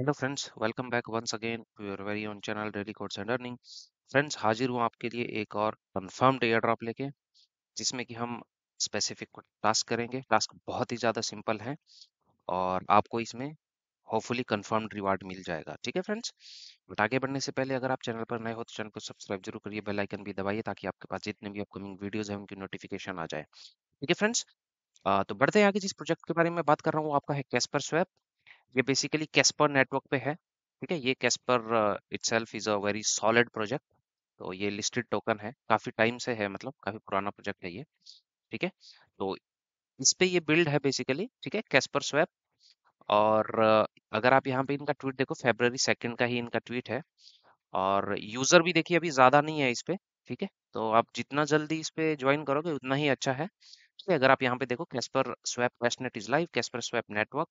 Hello friends welcome back once again to your very own channel daily course and earning friends हाजिर हूँ आपके लिए एक और कन्फर्म्ड एयर ड्रॉप लेके जिसमें कि हम स्पेसिफिक कुछ टास्क करेंगे टास्क बहुत ही ज़्यादा सिंपल है और आपको इसमें होपफुली कन्फर्म्ड रिवार्ड मिल जाएगा ठीक है फ्रेंड्स बट आगे बढ़ने से पहले अगर आप चैनल पर नए हो तो चैनल को सब्सक्राइब जरूर करिए बेल आइकन भी दबाइए ताकि आपके पास जितने भी अपकमिंग वीडियोज हैं उनकी नोटिफिकेशन आ जाए ठीक है फ्रेंड्स तो बढ़ते हैं आगे जिस प्रोजेक्ट के बारे में बात कर रहा हूँ आपका है कैस्पर स्वैप ये बेसिकली कैस्पर नेटवर्क पे है ठीक है ये Casper self is a very solid project तो ये लिस्टेड टोकन है काफी टाइम से है मतलब काफी पुराना प्रोजेक्ट है ये ठीक है तो इस पे ये बिल्ड है बेसिकली ठीक है कैस्पर स्वैप और uh, अगर आप यहाँ पे इनका ट्वीट देखो फेब्रवरी सेकेंड का ही इनका ट्वीट है और यूजर भी देखिए अभी ज्यादा नहीं है इस पे ठीक है तो आप जितना जल्दी इस पे ज्वाइन करोगे उतना ही अच्छा है ठीक है अगर आप यहाँ पे देखो Casper swap net is live Casper swap network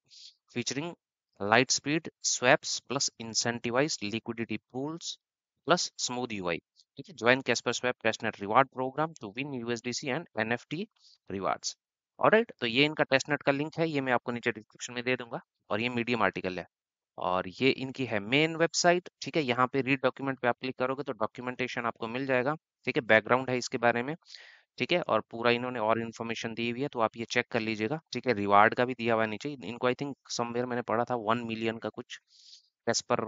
featuring Lightspeed, swaps plus incentivized liquidity pools plus smooth UI. ठीक है join Casper swap testnet reward program to win USDC and NFT rewards alright तो ये इनका testnet का link है ये मैं आपको नीचे डिस्क्रिप्शन में दे दूंगा और ये मीडियम आर्टिकल है और ये इनकी है मेन वेबसाइट ठीक है यहाँ पे रीड डॉक्यूमेंट पे आप क्लिक करोगे तो डॉक्यूमेंटेशन आपको मिल जाएगा ठीक है बैकग्राउंड है इसके बारे में ठीक है और पूरा इन्होंने और इन्फॉर्मेशन दी हुई है तो आप ये चेक कर लीजिएगा ठीक है रिवार्ड का भी दिया हुआ नीचे इनको आई थिंक समवेयर मैंने पढ़ा था वन मिलियन का कुछ कैस्पर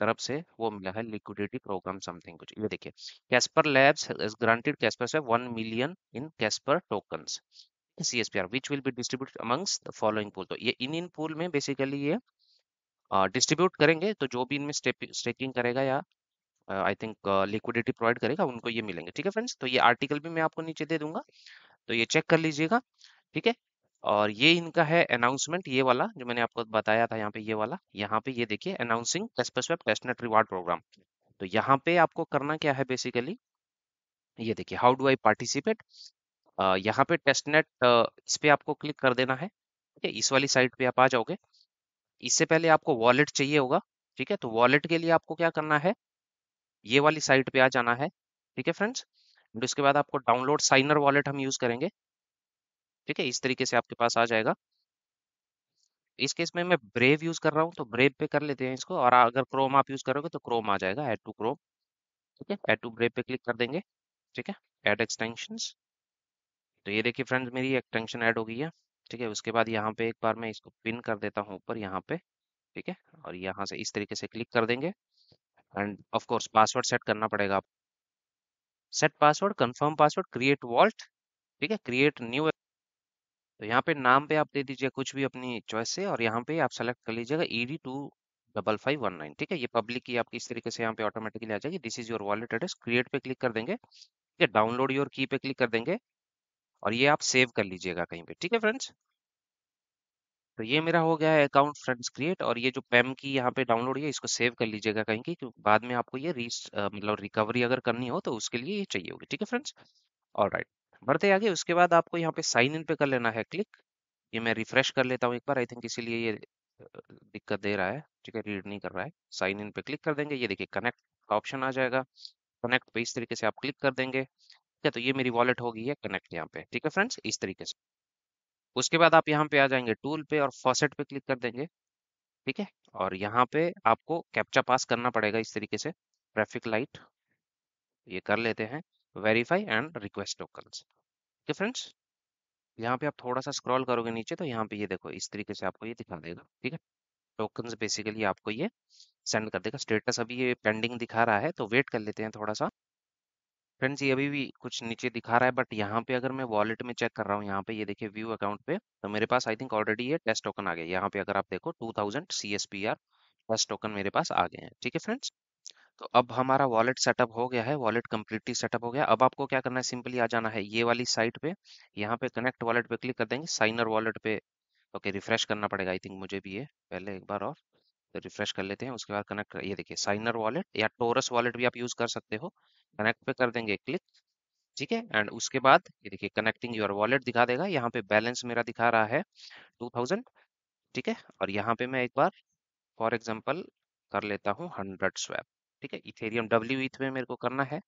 तरफ से वो मिला है लिक्विडिटी प्रोग्राम समथिंग कुछ ये देखिए कैस्पर लैब्स ग्रांटेड कैस्पर से one million in Casper P R which will be distribute amongst the following pool तो ये इन इन पूल में बेसिकली ये डिस्ट्रीब्यूट करेंगे तो जो भी इनमें स्टेकिंग करेगा या आई थिंक लिक्विडिटी प्रोवाइड करेगा उनको ये मिलेंगे ठीक है फ्रेंड्स तो ये आर्टिकल भी मैं आपको नीचे दे दूंगा तो ये चेक कर लीजिएगा ठीक है और ये इनका है अनाउंसमेंट ये वाला जो मैंने आपको बताया था यहाँ पे ये वाला यहाँ पे ये देखिए अनाउंसिंग टेस्टनेट रिवार्ड प्रोग्राम तो यहाँ पे आपको करना क्या है बेसिकली ये देखिए हाउ डू आई पार्टिसिपेट यहाँ पे टेस्टनेट इस पे आपको क्लिक कर देना है ठीक है इस वाली साइट पे आप आ जाओगे इससे पहले आपको वॉलेट चाहिए होगा ठीक है तो वॉलेट के लिए आपको क्या करना है ये वाली साइट पे आ जाना है ठीक है फ्रेंड्स एंड उसके बाद आपको डाउनलोड साइनर वॉलेट हम यूज करेंगे ठीक है इस तरीके से आपके पास आ जाएगा इस केस में मैं ब्रेव यूज कर रहा हूँ तो ब्रेव पे कर लेते हैं इसको और अगर क्रोम आप यूज करोगे तो क्रोम आ जाएगा एड टू क्रोम ठीक है एड टू ब्रेव पे क्लिक कर देंगे ठीक है एड एक्सटेंशन तो ये देखिए फ्रेंड्स मेरी एक्सटेंशन ऐड हो गई है ठीक है उसके बाद यहाँ पे एक बार मैं इसको पिन कर देता हूँ ऊपर यहाँ पे ठीक है और यहाँ से इस तरीके से क्लिक कर देंगे and of course password set करना पड़ेगा आपको set password confirm password create vault ठीक है क्रिएट न्यू तो यहाँ पे नाम पे आप दे दीजिए कुछ भी अपनी चॉइस से और यहाँ पे आप सेलेक्ट कर लीजिएगा E D two double five one nine ठीक है ये पब्लिक की आपकी इस तरीके से यहाँ पे ऑटोमेटिकली आ जाएगी this is your wallet address create पे क्लिक कर देंगे ठीक है डाउनलोड योर की पे क्लिक कर देंगे और ये आप सेव कर लीजिएगा कहीं पे ठीक है फ्रेंड्स तो ये मेरा हो गया है अकाउंट फ्रेंड्स क्रिएट और ये जो पेम की यहाँ पे डाउनलोड है इसको सेव कर लीजिएगा कहीं की क्योंकि बाद में आपको ये री मतलब रिकवरी अगर करनी हो तो उसके लिए ये चाहिए होगी ठीक है फ्रेंड्स और राइट बढ़ते आगे उसके बाद आपको यहाँ पे साइन इन पे कर लेना है क्लिक ये मैं रिफ्रेश कर लेता हूँ एक बार आई थिंक इसीलिए ये दिक्कत दे रहा है ठीक है रीड नहीं कर रहा है साइन इन पे क्लिक कर देंगे ये देखिए कनेक्ट का ऑप्शन आ जाएगा कनेक्ट पे इस तरीके से आप क्लिक कर देंगे ठीक है तो ये मेरी वॉलेट हो गई है कनेक्ट यहाँ पे ठीक है फ्रेंड्स इस तरीके से उसके बाद आप यहाँ पे आ जाएंगे टूल पे और फॉसेट पे क्लिक कर देंगे ठीक है और यहाँ पे आपको कैप्चा पास करना पड़ेगा इस तरीके से ट्रैफिक लाइट ये कर लेते हैं वेरीफाई एंड रिक्वेस्ट टोकन्स ठीक है फ्रेंड्स यहाँ पे आप थोड़ा सा स्क्रॉल करोगे नीचे तो यहाँ पे ये देखो इस तरीके से आपको ये दिखा देगा ठीक है टोकन्स बेसिकली आपको ये सेंड कर देगा स्टेटस अभी ये पेंडिंग दिखा रहा है तो वेट कर लेते हैं थोड़ा सा फ्रेंड्स ये अभी भी कुछ नीचे दिखा रहा है बट यहाँ पे अगर मैं वॉलेट में चेक कर रहा हूँ यहाँ पे ये देखिए व्यू अकाउंट पे तो मेरे पास आई थिंक ऑलरेडी ये टेस्ट टोकन आ गया यहाँ पे अगर आप देखो 2000 thousand C S P R test token मेरे पास आ गए हैं ठीक है फ्रेंड्स तो अब हमारा वॉलेट सेटअप हो गया है वॉलेट कम्प्लीटली सेटअप हो गया अब आपको क्या करना है सिंपली आ जाना है ये वाली साइट पे यहाँ पे कनेक्ट वॉलेट पे क्लिक कर देंगे साइनर वॉलेट पे ओके रिफ्रेश करना पड़ेगा आई थिंक मुझे भी ये पहले एक बार और रिफ्रेश कर लेते हैं उसके बाद कनेक्ट ये देखिए साइनर वॉलेट या टोरस वॉलेट भी आप यूज कर सकते हो कनेक्ट पे कर देंगे क्लिक ठीक है एंड उसके बाद ये देखिए कनेक्टिंग योर वॉलेट दिखा देगा यहाँ पे बैलेंस मेरा दिखा रहा है टू थाउजेंड ठीक है और यहाँ पे मैं एक बार फॉर एग्जाम्पल कर लेता हूँ हंड्रेड स्वैप ठीक है इथेरियम डब्ल्यू इथ में मेरे को करना है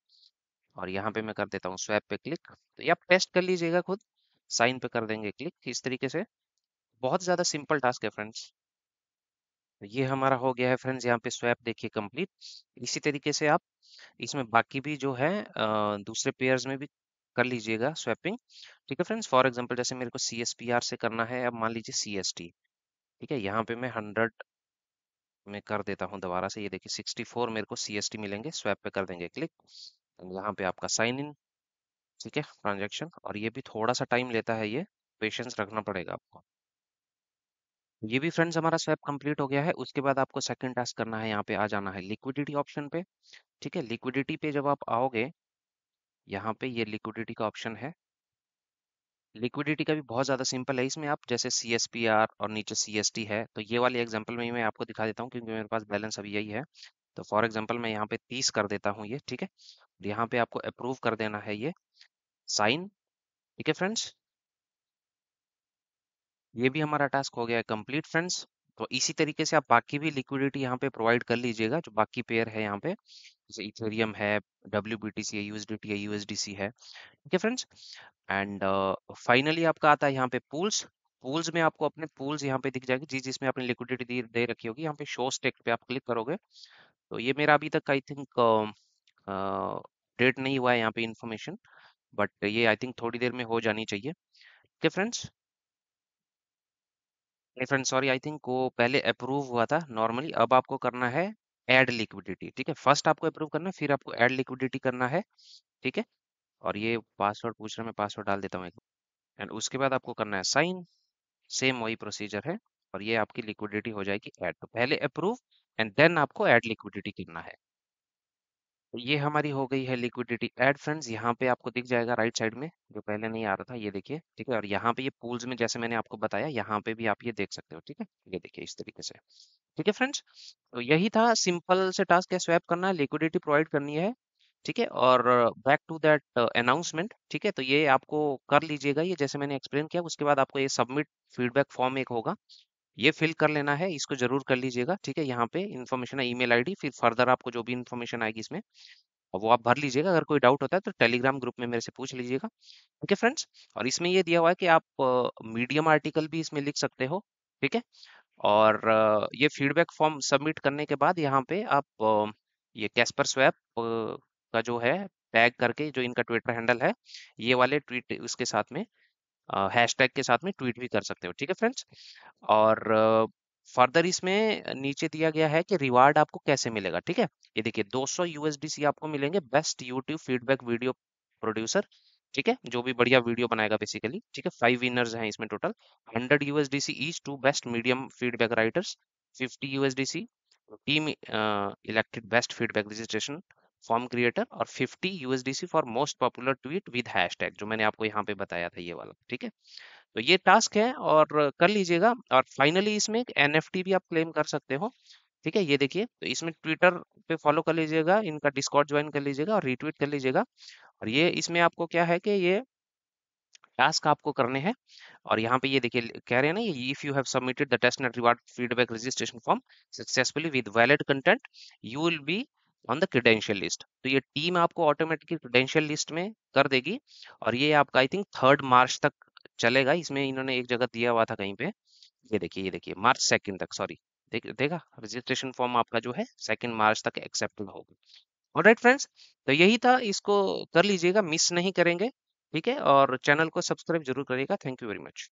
और यहाँ पे मैं कर देता हूँ स्वैप पे क्लिक तो ये आप टेस्ट कर लीजिएगा खुद साइन पे कर देंगे क्लिक इस तरीके से बहुत ज़्यादा सिंपल टास्क है फ्रेंड्स ये हमारा हो गया है फ्रेंड्स यहाँ पे स्वैप देखिए कंप्लीट इसी तरीके से आप इसमें बाकी भी जो है दूसरे पेयर्स में भी कर लीजिएगा स्वैपिंग ठीक है फ्रेंड्स फॉर एग्जाम्पल जैसे मेरे को सी से करना है अब मान लीजिए सी ठीक है यहाँ पे मैं हंड्रेड में कर देता हूँ दोबारा से ये देखिए सिक्सटी फोर मेरे को सी मिलेंगे स्वैप पे कर देंगे क्लिक यहाँ पे आपका साइन इन ठीक है ट्रांजेक्शन और ये भी थोड़ा सा टाइम लेता है ये पेशेंस रखना पड़ेगा आपको ये भी फ्रेंड्स हमारा स्वैप कंप्लीट हो गया है उसके बाद आपको सेकंड टास्क करना है यहाँ पे आ जाना है लिक्विडिटी ऑप्शन पे ठीक है लिक्विडिटी पे जब आप आओगे यहाँ पे ये लिक्विडिटी का ऑप्शन है लिक्विडिटी का भी बहुत ज़्यादा सिंपल है इसमें आप जैसे सी आर और नीचे सी एस टी है तो ये वाले एग्जाम्पल में मैं आपको दिखा देता हूँ क्योंकि मेरे पास बैलेंस अभी यही है तो फॉर एग्जाम्पल मैं यहाँ पे तीस कर देता हूँ ये ठीक है यहाँ पे आपको अप्रूव कर देना है ये साइन ठीक है फ्रेंड्स ये भी हमारा टास्क हो गया है कंप्लीट फ्रेंड्स तो इसी तरीके से आप बाकी भी लिक्विडिटी यहाँ पे प्रोवाइड कर लीजिएगा जो बाकी पेयर है यहाँ पे जैसे इथेरियम है डब्ल्यू बी टी सी है यूएसडी है यूएसडीसी है ठीक है फ्रेंड्स एंड फाइनली आपका आता है यहाँ पे पूल्स पूल्स में आपको अपने पूल्स यहाँ पे दिख जाएगी जिस जिसमें आपने लिक्विडिटी दे, दे रखी होगी यहाँ पे शो स्टेक पे आप क्लिक करोगे तो ये मेरा अभी तक आई थिंक डेट नहीं हुआ है यहाँ पे इन्फॉर्मेशन बट ये आई थिंक थोड़ी देर में हो जानी चाहिए ठीक है फ्रेंड्स नहीं फ्रेंड सॉरी आई थिंक वो पहले अप्रूव हुआ था नॉर्मली अब आपको करना है एड लिक्विडिटी ठीक है फर्स्ट आपको अप्रूव करना है फिर आपको एड लिक्विडिटी करना है ठीक है और ये पासवर्ड पूछ रहा मैं पासवर्ड डाल देता हूँ एक एंड उसके बाद आपको करना है साइन सेम वही प्रोसीजर है और ये आपकी लिक्विडिटी हो जाएगी एड तो पहले अप्रूव एंड देन आपको एड लिक्विडिटी करना है ये हमारी हो गई है लिक्विडिटी एड फंड यहाँ पे आपको दिख जाएगा राइट साइड में जो पहले नहीं आ रहा था ये देखिए ठीक है और यहाँ पे ये पूल्स में जैसे मैंने आपको बताया यहाँ पे भी आप ये देख सकते हो ठीक है ये देखिए इस तरीके से ठीक है फ्रेंड्स तो यही था सिंपल से टास्क है स्वैप करना है लिक्विडिटी प्रोवाइड करनी है ठीक है और बैक टू दैट अनाउंसमेंट ठीक है तो ये आपको कर लीजिएगा ये जैसे मैंने एक्सप्लेन किया उसके बाद आपको ये सबमिट फीडबैक फॉर्म एक होगा ये फिल कर लेना है इसको जरूर कर लीजिएगा ठीक है यहाँ पे इन्फॉर्मेशन है ईमेल आईडी फिर फर्दर आपको जो भी इन्फॉर्मेशन आएगी इसमें और वो आप भर लीजिएगा अगर कोई डाउट होता है तो टेलीग्राम ग्रुप में मेरे से पूछ लीजिएगा ओके फ्रेंड्स और इसमें ये दिया हुआ है कि आप मीडियम आर्टिकल भी इसमें लिख सकते हो ठीक है और ये फीडबैक फॉर्म सबमिट करने के बाद यहाँ पे आप ये कैस्पर स्वैप का जो है टैग करके जो इनका ट्विटर हैंडल है ये वाले ट्वीट उसके साथ में हैशटैग के साथ में ट्वीट भी कर सकते हो ठीक है फ्रेंड्स और फर्दर इसमें नीचे दिया गया है कि रिवार्ड आपको कैसे मिलेगा ठीक है ये देखिए 200 यूएसडीसी आपको मिलेंगे best YouTube feedback video producer ठीक है जो भी बढ़िया वीडियो बनाएगा बेसिकली ठीक है फाइव विनर्स हैं इसमें total hundred USDC each two best medium feedback writers fifty USDC team elected best feedback registration form creator और 50 USDC for most popular tweet with hashtag जो मैंने आपको यहाँ पे बताया था ये वाला ठीक है तो ये टास्क है और कर लीजिएगा और फाइनली इसमें एक एन भी आप क्लेम कर सकते हो ठीक है ये देखिए तो इसमें ट्विटर पे फॉलो कर लीजिएगा इनका डिस्कॉर्ड ज्वाइन कर लीजिएगा और रीट्वीट कर लीजिएगा और ये इसमें आपको क्या है कि ये टास्क आपको करने हैं और यहाँ पे ये देखिए कह रहे हैं ना ये if you have submitted the test net reward feedback registration form successfully with valid content you will be on the credential list तो ये टीम आपको ऑटोमेटिकली क्रीडेंशियल लिस्ट में कर देगी और ये आपका आई थिंक थर्ड मार्च तक चलेगा इसमें इन्होंने एक जगह दिया हुआ था कहीं पे ये देखिए ये देखिए मार्च सेकंड तक सॉरी देख देखा रजिस्ट्रेशन फॉर्म आपका जो है सेकंड मार्च तक एक्सेप्टेड होगा और राइट फ्रेंड्स तो यही था इसको कर लीजिएगा मिस नहीं करेंगे ठीक है और चैनल को सब्सक्राइब जरूर करिएगा थैंक यू वेरी मच